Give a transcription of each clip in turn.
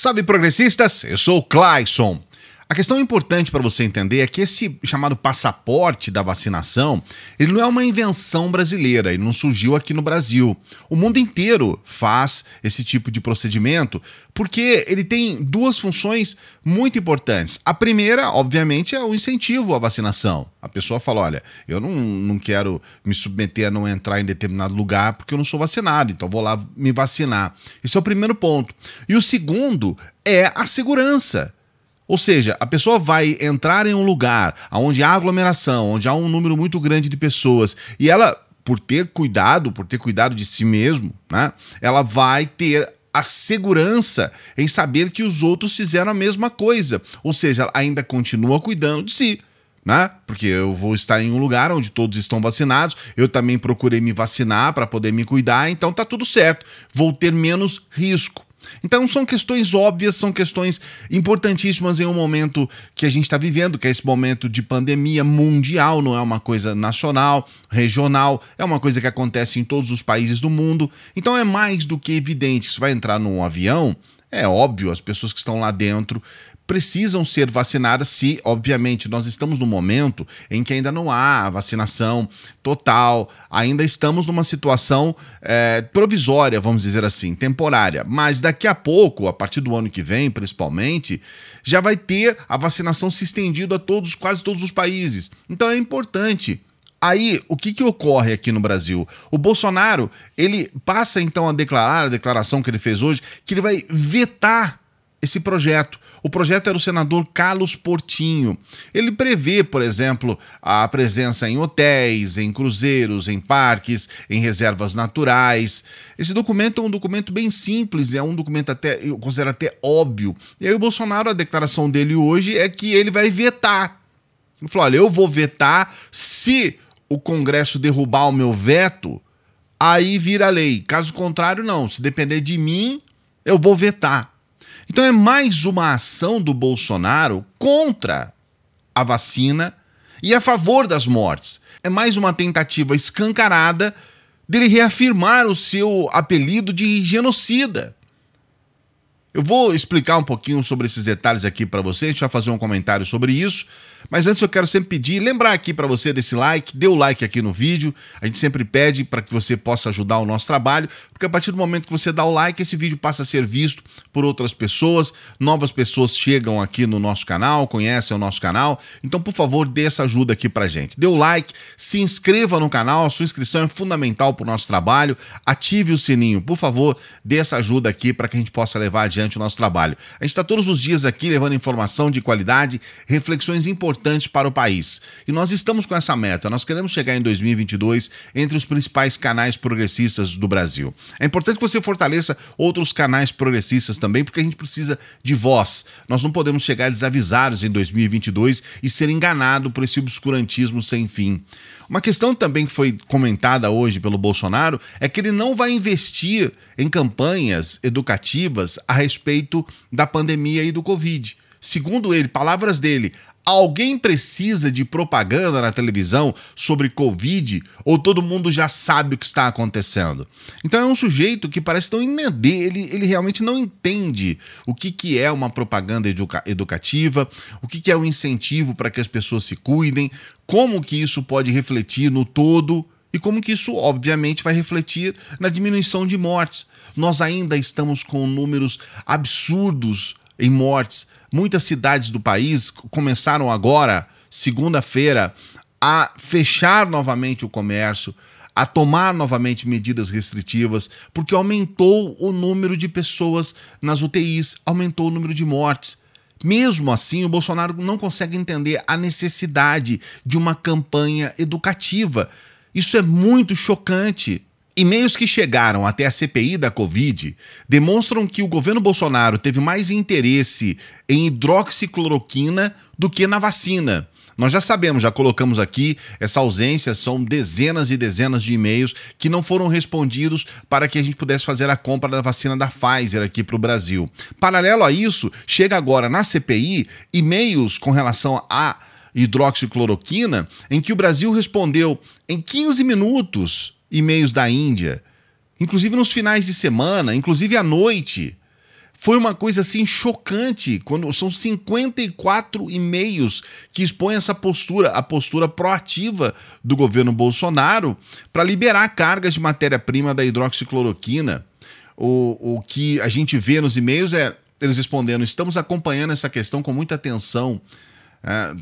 Salve progressistas, eu sou o Clayson. A questão importante para você entender é que esse chamado passaporte da vacinação, ele não é uma invenção brasileira, ele não surgiu aqui no Brasil. O mundo inteiro faz esse tipo de procedimento porque ele tem duas funções muito importantes. A primeira, obviamente, é o incentivo à vacinação. A pessoa fala: olha, eu não, não quero me submeter a não entrar em determinado lugar porque eu não sou vacinado, então vou lá me vacinar. Esse é o primeiro ponto. E o segundo é a segurança ou seja, a pessoa vai entrar em um lugar onde há aglomeração, onde há um número muito grande de pessoas e ela, por ter cuidado, por ter cuidado de si mesmo, né, ela vai ter a segurança em saber que os outros fizeram a mesma coisa. Ou seja, ela ainda continua cuidando de si. Né? Porque eu vou estar em um lugar onde todos estão vacinados, eu também procurei me vacinar para poder me cuidar, então tá tudo certo. Vou ter menos risco. Então são questões óbvias, são questões importantíssimas em um momento que a gente está vivendo, que é esse momento de pandemia mundial, não é uma coisa nacional, regional, é uma coisa que acontece em todos os países do mundo. Então é mais do que evidente se vai entrar num avião, é óbvio, as pessoas que estão lá dentro precisam ser vacinadas se, obviamente, nós estamos num momento em que ainda não há vacinação total, ainda estamos numa situação é, provisória, vamos dizer assim, temporária. Mas daqui a pouco, a partir do ano que vem, principalmente, já vai ter a vacinação se estendido a todos, quase todos os países. Então é importante. Aí, o que, que ocorre aqui no Brasil? O Bolsonaro, ele passa então a declarar, a declaração que ele fez hoje, que ele vai vetar esse projeto. O projeto era o senador Carlos Portinho. Ele prevê, por exemplo, a presença em hotéis, em cruzeiros, em parques, em reservas naturais. Esse documento é um documento bem simples, é um documento até, eu considero até óbvio. E aí o Bolsonaro, a declaração dele hoje é que ele vai vetar. Ele falou: olha, eu vou vetar se o Congresso derrubar o meu veto, aí vira lei. Caso contrário, não. Se depender de mim, eu vou vetar. Então é mais uma ação do Bolsonaro contra a vacina e a favor das mortes. É mais uma tentativa escancarada dele reafirmar o seu apelido de genocida. Eu vou explicar um pouquinho sobre esses detalhes aqui para você, a gente vai fazer um comentário sobre isso. Mas antes eu quero sempre pedir, lembrar aqui para você desse like, dê o like aqui no vídeo. A gente sempre pede para que você possa ajudar o nosso trabalho, porque a partir do momento que você dá o like, esse vídeo passa a ser visto por outras pessoas, novas pessoas chegam aqui no nosso canal, conhecem o nosso canal. Então, por favor, dê essa ajuda aqui pra gente. Dê o like, se inscreva no canal, a sua inscrição é fundamental para o nosso trabalho. Ative o sininho, por favor, dê essa ajuda aqui para que a gente possa levar adiante importante o nosso trabalho. A gente está todos os dias aqui levando informação de qualidade, reflexões importantes para o país. E nós estamos com essa meta. Nós queremos chegar em 2022 entre os principais canais progressistas do Brasil. É importante que você fortaleça outros canais progressistas também, porque a gente precisa de voz. Nós não podemos chegar desavisados em 2022 e ser enganado por esse obscurantismo sem fim. Uma questão também que foi comentada hoje pelo Bolsonaro é que ele não vai investir em campanhas educativas a respeito da pandemia e do Covid. Segundo ele, palavras dele, Alguém precisa de propaganda na televisão sobre Covid ou todo mundo já sabe o que está acontecendo? Então é um sujeito que parece não entender, ele, ele realmente não entende o que, que é uma propaganda educa educativa, o que, que é um incentivo para que as pessoas se cuidem, como que isso pode refletir no todo e como que isso, obviamente, vai refletir na diminuição de mortes. Nós ainda estamos com números absurdos em mortes Muitas cidades do país começaram agora, segunda-feira, a fechar novamente o comércio, a tomar novamente medidas restritivas, porque aumentou o número de pessoas nas UTIs, aumentou o número de mortes. Mesmo assim, o Bolsonaro não consegue entender a necessidade de uma campanha educativa. Isso é muito chocante. E-mails que chegaram até a CPI da Covid demonstram que o governo Bolsonaro teve mais interesse em hidroxicloroquina do que na vacina. Nós já sabemos, já colocamos aqui essa ausência, são dezenas e dezenas de e-mails que não foram respondidos para que a gente pudesse fazer a compra da vacina da Pfizer aqui para o Brasil. Paralelo a isso, chega agora na CPI e-mails com relação a hidroxicloroquina, em que o Brasil respondeu em 15 minutos e-mails da Índia, inclusive nos finais de semana, inclusive à noite. Foi uma coisa assim chocante, quando são 54 e-mails que expõem essa postura, a postura proativa do governo Bolsonaro para liberar cargas de matéria-prima da hidroxicloroquina. O, o que a gente vê nos e-mails é eles respondendo: estamos acompanhando essa questão com muita atenção é,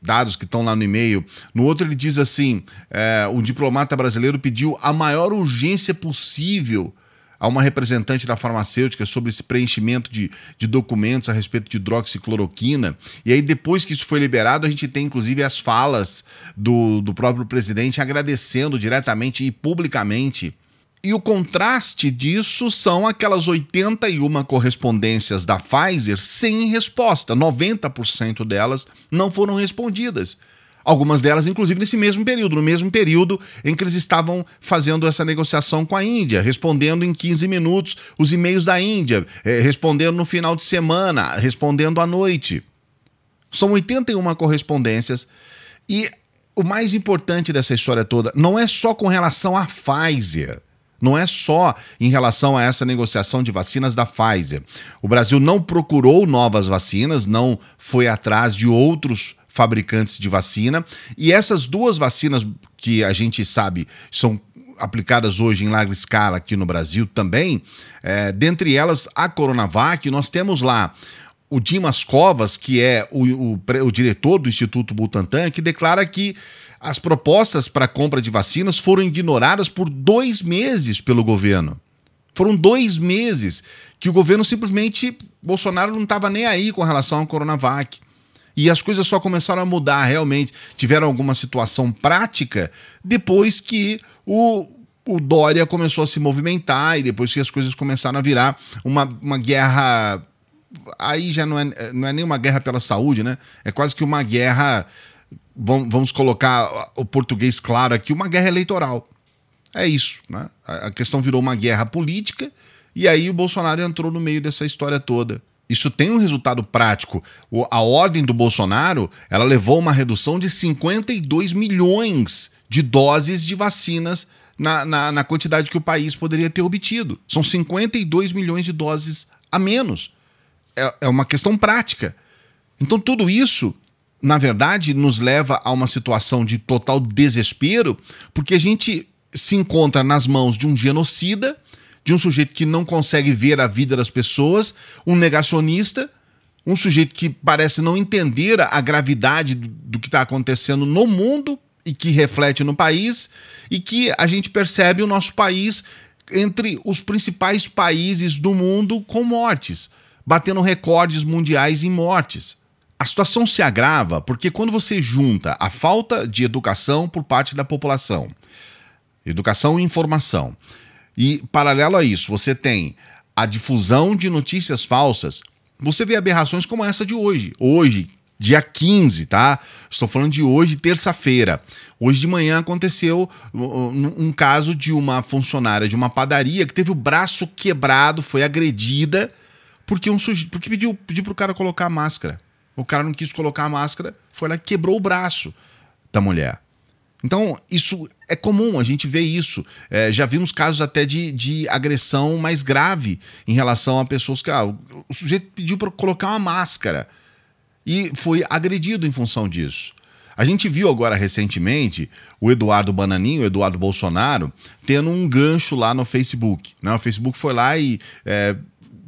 dados que estão lá no e-mail. No outro, ele diz assim: é, o diplomata brasileiro pediu a maior urgência possível a uma representante da farmacêutica sobre esse preenchimento de, de documentos a respeito de hidroxicloroquina. E aí, depois que isso foi liberado, a gente tem inclusive as falas do, do próprio presidente agradecendo diretamente e publicamente e o contraste disso são aquelas 81 correspondências da Pfizer sem resposta. 90% delas não foram respondidas. Algumas delas, inclusive, nesse mesmo período, no mesmo período em que eles estavam fazendo essa negociação com a Índia, respondendo em 15 minutos os e-mails da Índia, eh, respondendo no final de semana, respondendo à noite. São 81 correspondências e o mais importante dessa história toda não é só com relação à Pfizer. Não é só em relação a essa negociação de vacinas da Pfizer. O Brasil não procurou novas vacinas, não foi atrás de outros fabricantes de vacina. E essas duas vacinas que a gente sabe são aplicadas hoje em larga escala aqui no Brasil também, é, dentre elas a Coronavac, nós temos lá o Dimas Covas, que é o, o, o, diretor do Instituto Butantan, que declara que as propostas para compra de vacinas foram ignoradas por dois meses pelo governo. Foram dois meses que o governo simplesmente. Bolsonaro não estava nem aí com relação ao Coronavac. E as coisas só começaram a mudar realmente. Tiveram alguma situação prática depois que o, o Dória começou a se movimentar e depois que as coisas começaram a virar uma, uma guerra aí já não é, não é nenhuma guerra pela saúde, né? É quase que uma guerra, vamos colocar o português claro aqui, uma guerra eleitoral. É isso, né? A questão virou uma guerra política e aí o Bolsonaro entrou no meio dessa história toda. Isso tem um resultado prático. a ordem do Bolsonaro, ela levou uma redução de 52 milhões de doses de vacinas na, na, na quantidade que o país poderia ter obtido. São 52 milhões de doses a menos é, é uma questão prática. Então, tudo isso, na verdade, nos leva a uma situação de total desespero, porque a gente se encontra nas mãos de um genocida, de um sujeito que não consegue ver a vida das pessoas, um negacionista, um sujeito que parece não entender a gravidade do, do que está acontecendo no mundo e que reflete no país, e que a gente percebe o nosso país entre os principais países do mundo com mortes batendo recordes mundiais em mortes. A situação se agrava porque quando você junta a falta de educação por parte da população, educação e informação, e paralelo a isso você tem a difusão de notícias falsas, você vê aberrações como essa de hoje. Hoje, dia 15, tá? Estou falando de hoje, terça-feira. Hoje de manhã aconteceu uh, uh, um caso de uma funcionária de uma padaria que teve o braço quebrado, foi agredida porque um sujeito. Porque pediu, pediu pro cara colocar a máscara. O cara não quis colocar a máscara, foi lá e quebrou o braço da mulher. Então, isso é comum, a gente vê isso. É, já vimos casos até de, de agressão mais grave em relação a pessoas que. Ah, o, o sujeito pediu para colocar uma máscara e foi agredido em função disso. A gente viu agora recentemente o Eduardo Bananinho, o Eduardo Bolsonaro, tendo um gancho lá no Facebook. Né? O Facebook foi lá e é,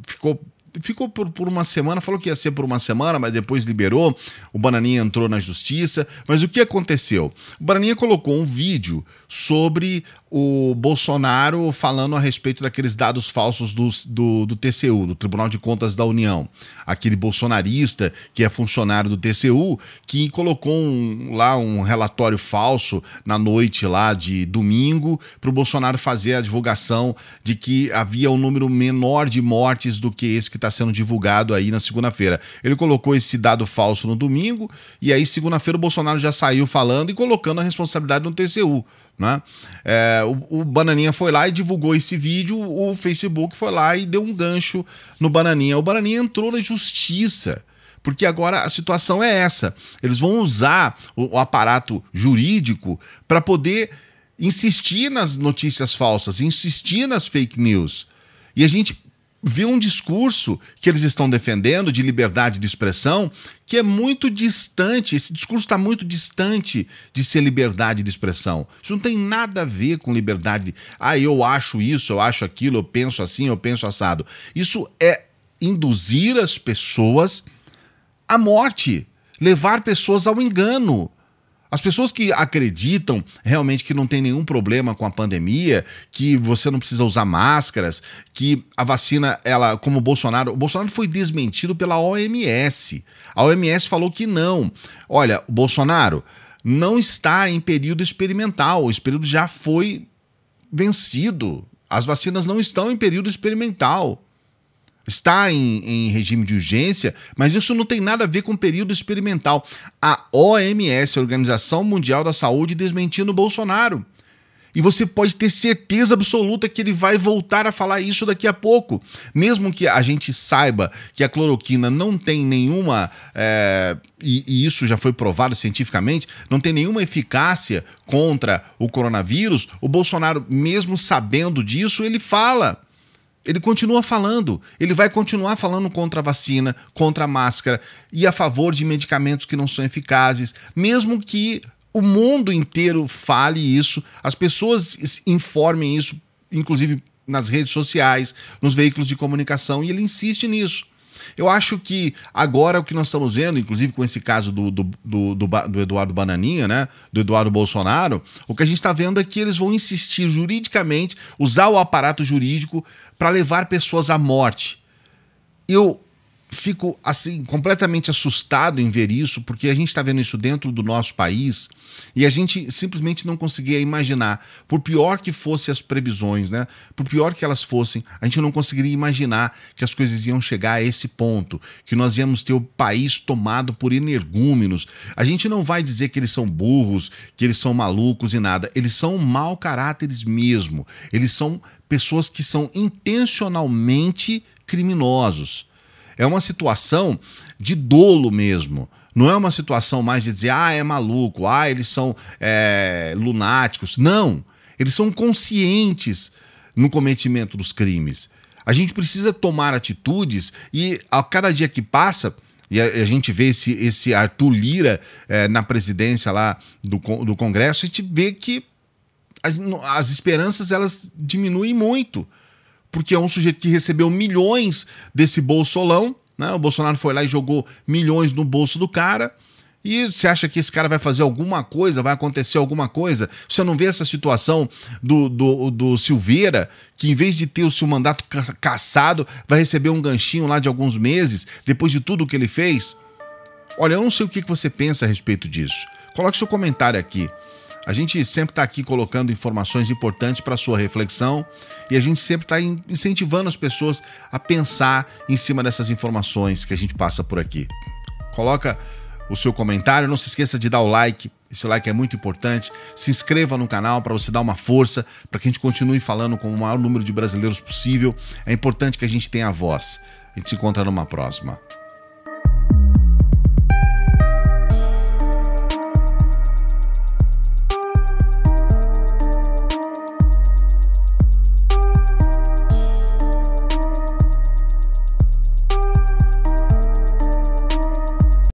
ficou ficou por, por uma semana, falou que ia ser por uma semana, mas depois liberou. O Bananinha entrou na justiça. Mas o que aconteceu? O Bananinha colocou um vídeo sobre o Bolsonaro falando a respeito daqueles dados falsos do, do, do, TCU, do Tribunal de Contas da União. Aquele bolsonarista que é funcionário do TCU, que colocou um, lá um relatório falso na noite lá de domingo para o Bolsonaro fazer a divulgação de que havia um número menor de mortes do que esse que está está sendo divulgado aí na segunda-feira. Ele colocou esse dado falso no domingo e aí segunda-feira o Bolsonaro já saiu falando e colocando a responsabilidade no TCU. Né? É, o, o, Bananinha foi lá e divulgou esse vídeo, o Facebook foi lá e deu um gancho no Bananinha. O Bananinha entrou na justiça. Porque agora a situação é essa. Eles vão usar o, o aparato jurídico para poder insistir nas notícias falsas, insistir nas fake news. E a gente viu um discurso que eles estão defendendo de liberdade de expressão que é muito distante. Esse discurso está muito distante de ser liberdade de expressão. Isso não tem nada a ver com liberdade. Ah, eu acho isso, eu acho aquilo, eu penso assim, eu penso assado. Isso é induzir as pessoas à morte, levar pessoas ao engano, as pessoas que acreditam realmente que não tem nenhum problema com a pandemia, que você não precisa usar máscaras, que a vacina, ela, como o Bolsonaro, o Bolsonaro foi desmentido pela OMS. A OMS falou que não. Olha, o Bolsonaro não está em período experimental, esse período já foi vencido. As vacinas não estão em período experimental está em, em, regime de urgência, mas isso não tem nada a ver com período experimental. A OMS, a Organização Mundial da Saúde, desmentindo Bolsonaro. E você pode ter certeza absoluta que ele vai voltar a falar isso daqui a pouco. Mesmo que a gente saiba que a cloroquina não tem nenhuma. É, e, e, isso já foi provado cientificamente, não tem nenhuma eficácia contra o coronavírus, o Bolsonaro, mesmo sabendo disso, ele fala. Ele continua falando, ele vai continuar falando contra a vacina, contra a máscara e a favor de medicamentos que não são eficazes, mesmo que o mundo inteiro fale isso, as pessoas informem isso, inclusive nas redes sociais, nos veículos de comunicação, e ele insiste nisso. Eu acho que agora o que nós estamos vendo, inclusive com esse caso do, do, do, do, do Eduardo Bananinha, né? Do Eduardo Bolsonaro, o que a gente está vendo é que eles vão insistir juridicamente, usar o aparato jurídico para levar pessoas à morte. Eu fico assim completamente assustado em ver isso, porque a gente está vendo isso dentro do nosso país e a gente simplesmente não conseguia imaginar, por pior que fossem as previsões, né? Por pior que elas fossem, a gente não conseguiria imaginar que as coisas iam chegar a esse ponto, que nós íamos ter o país tomado por energúmenos. A gente não vai dizer que eles são burros, que eles são malucos e nada. Eles são mau caráteres mesmo. Eles são pessoas que são intencionalmente criminosos é uma situação de dolo mesmo. Não é uma situação mais de dizer, ah, é maluco, ah, eles são é, lunáticos. Não. Eles são conscientes no cometimento dos crimes. A gente precisa tomar atitudes e a cada dia que passa, e a, a gente vê esse, esse Arthur Lira é, na presidência lá do, do Congresso, a gente vê que as esperanças elas diminuem muito porque é um sujeito que recebeu milhões desse bolsolão, né? O Bolsonaro foi lá e jogou milhões no bolso do cara. E você acha que esse cara vai fazer alguma coisa, vai acontecer alguma coisa? Você não vê essa situação do, do, do Silveira, que em vez de ter o seu mandato caçado, vai receber um ganchinho lá de alguns meses, depois de tudo o que ele fez? Olha, eu não sei o que você pensa a respeito disso. Coloque seu comentário aqui. A gente sempre está aqui colocando informações importantes para sua reflexão e a gente sempre está incentivando as pessoas a pensar em cima dessas informações que a gente passa por aqui. Coloca o seu comentário, não se esqueça de dar o like. Esse like é muito importante. Se inscreva no canal para você dar uma força, para que a gente continue falando com o maior número de brasileiros possível. É importante que a gente tenha a voz. A gente se encontra numa próxima.